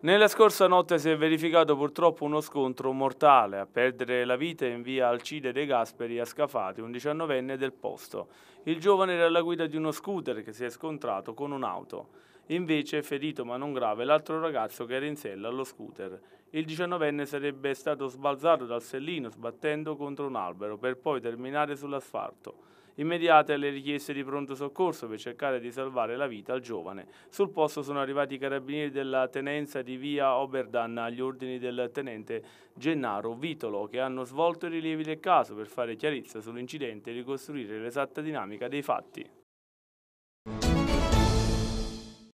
Nella scorsa notte si è verificato purtroppo uno scontro mortale. A perdere la vita in via Alcide De Gasperi a Scafati, un 19enne del posto. Il giovane era alla guida di uno scooter che si è scontrato con un'auto. Invece è ferito ma non grave l'altro ragazzo che era in sella allo scooter. Il 19enne sarebbe stato sbalzato dal sellino sbattendo contro un albero per poi terminare sull'asfalto. Immediate le richieste di pronto soccorso per cercare di salvare la vita al giovane. Sul posto sono arrivati i carabinieri della tenenza di via Oberdan agli ordini del tenente Gennaro Vitolo che hanno svolto i rilievi del caso per fare chiarezza sull'incidente e ricostruire l'esatta dinamica dei fatti.